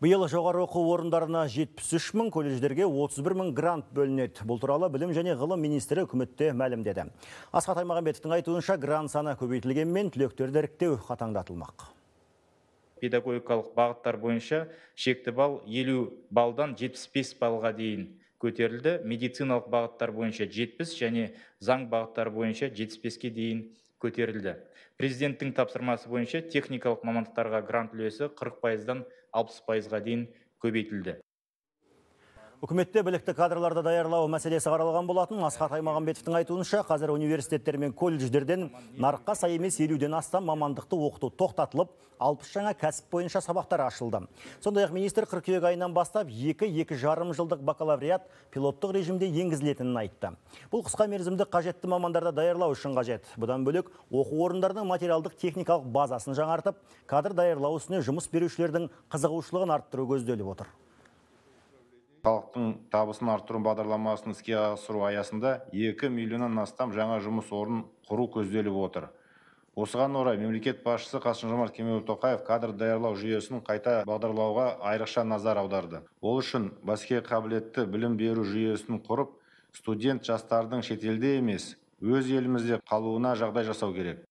Биыл жоғары оқу орындарына 73 мың колледждерге 31 мың грант бөлінеді. Бұл туралы білім және ғылым министрі үкіметте мәлімдеді. Асхат Аймағамбетовтің айтуынша грант саны көбейтілгенмен түлектерді іріктеу қатаңдатылмақ. Педагогикалық бағыттар бойынша шекті бал 50 балдан 75 балға дейін көтерілді. Медициналық бағыттар бойынша 70 және заң бағыттар бойынша 75-ке дейін көтерілді президенттің тапсырмасы бойынша техникалық мамандықтарға грант үлесі қырық пайыздан алпыс пайызға дейін көбейтілді үкіметте білікті кадрларды даярлау мәселесі қаралған болатын асхат аймағамбетовтің айтуынша қазір университеттер мен колледждерден нарыққа сай емес елуден астам мамандықты оқыту тоқтатылып алпыс жаңа кәсіп бойынша сабақтар ашылды сондай ақ министр қыркүйек айынан бастап екі екі жарым жылдық бакалавриат пилоттық режимде енгізілетінін айтты бұл қысқа мерзімді қажетті мамандарды даярлау үшін қажет бұдан бөлек оқу орындарының материалдық техникалық базасын жаңартып кадр даярлау ісіне жұмыс берушілердің қызығушылығын арттыру көзделіп отыр халықтың табысын арттыру бағдарламасын іске асыру аясында 2 миллионнан астам жаңа жұмыс орнын құру көзделіп отыр осыған орай мемлекет басшысы қасым жомарт кемелұлы тоқаев кадр даярлау жүйесін қайта бағдарлауға айрықша назар аударды ол үшін бәске қабілетті білім беру жүйесін құрып студент жастардың шетелде емес өз елімізде қалуына жағдай жасау керек